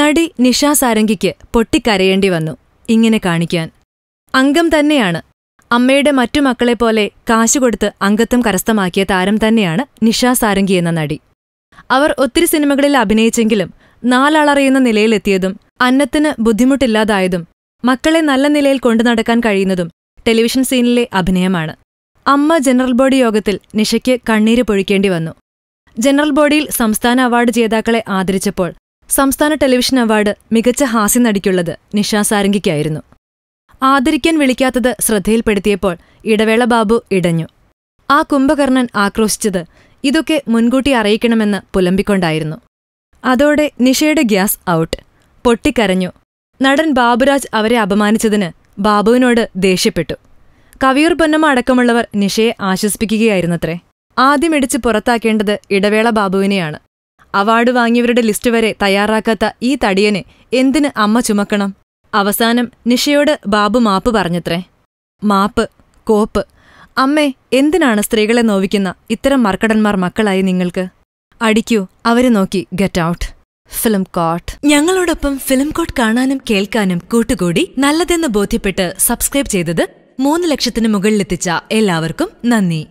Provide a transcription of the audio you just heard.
നടി നിഷാ സാരംഗിക്ക് പൊട്ടിക്കരയേണ്ടി വന്നു ഇങ്ങനെ കാണിക്കാൻ അംഗം തന്നെയാണ് അമ്മയുടെ മറ്റു മക്കളെപ്പോലെ കാശുകൊടുത്ത് അംഗത്വം കരസ്ഥമാക്കിയ താരം തന്നെയാണ് നിഷാ സാരംഗി എന്ന നടി അവർ ഒത്തിരി സിനിമകളിൽ അഭിനയിച്ചെങ്കിലും നാലാളറിയുന്ന നിലയിലെത്തിയതും അന്നത്തിന് ബുദ്ധിമുട്ടില്ലാതായതും മക്കളെ നല്ല നിലയിൽ കൊണ്ടു നടക്കാൻ കഴിയുന്നതും ടെലിവിഷൻ സീനിലെ അഭിനയമാണ് അമ്മ ജനറൽ ബോഡി യോഗത്തിൽ നിഷയ്ക്ക് കണ്ണീര് പൊഴിക്കേണ്ടി വന്നു ജനറൽ ബോഡിയിൽ സംസ്ഥാന അവാർഡ് ജേതാക്കളെ ആദരിച്ചപ്പോൾ സംസ്ഥാന ടെലിവിഷൻ അവാർഡ് മികച്ച നടിക്കുള്ളത് നിഷാ സാരംഗിക്കായിരുന്നു ആദരിക്കാൻ വിളിക്കാത്തത് ശ്രദ്ധയിൽപ്പെടുത്തിയപ്പോൾ ഇടവേള ബാബു ഇടഞ്ഞു ആ കുംഭകർണൻ ആക്രോശിച്ചത് ഇതൊക്കെ മുൻകൂട്ടി അറിയിക്കണമെന്ന് പുലമ്പിക്കൊണ്ടായിരുന്നു അതോടെ നിഷയുടെ ഗ്യാസ് ഔട്ട് പൊട്ടിക്കരഞ്ഞു നടൻ ബാബുരാജ് അവരെ അപമാനിച്ചതിന് ബാബുവിനോട് ദേഷ്യപ്പെട്ടു കവിയൂർ പൊന്നമ്മ അടക്കമുള്ളവർ നിഷയെ ആശ്വസിപ്പിക്കുകയായിരുന്നത്രേ ആദ്യമിടിച്ച് പുറത്താക്കേണ്ടത് ഇടവേള ബാബുവിനെയാണ് അവാർഡ് വാങ്ങിയവരുടെ ലിസ്റ്റ് വരെ തയ്യാറാക്കാത്ത ഈ തടിയനെ എന്തിന് അമ്മ ചുമക്കണം അവസാനം നിഷയോട് ബാബു മാപ്പ് പറഞ്ഞത്രേ മാപ്പ് കോപ്പ് അമ്മേ എന്തിനാണ് സ്ത്രീകളെ നോവിക്കുന്ന ഇത്തരം മർക്കടന്മാർ മക്കളായി നിങ്ങൾക്ക് അടിക്കൂ അവരെ നോക്കി ഗെറ്റ് ഔട്ട് ഫിലിം കോട്ട് ഞങ്ങളോടൊപ്പം ഫിലിം കോട്ട് കാണാനും കേൾക്കാനും കൂട്ടുകൂടി നല്ലതെന്ന് ബോധ്യപ്പെട്ട് സബ്സ്ക്രൈബ് ചെയ്തത് മൂന്ന് ലക്ഷത്തിന് മുകളിലെത്തിച്ച എല്ലാവർക്കും നന്ദി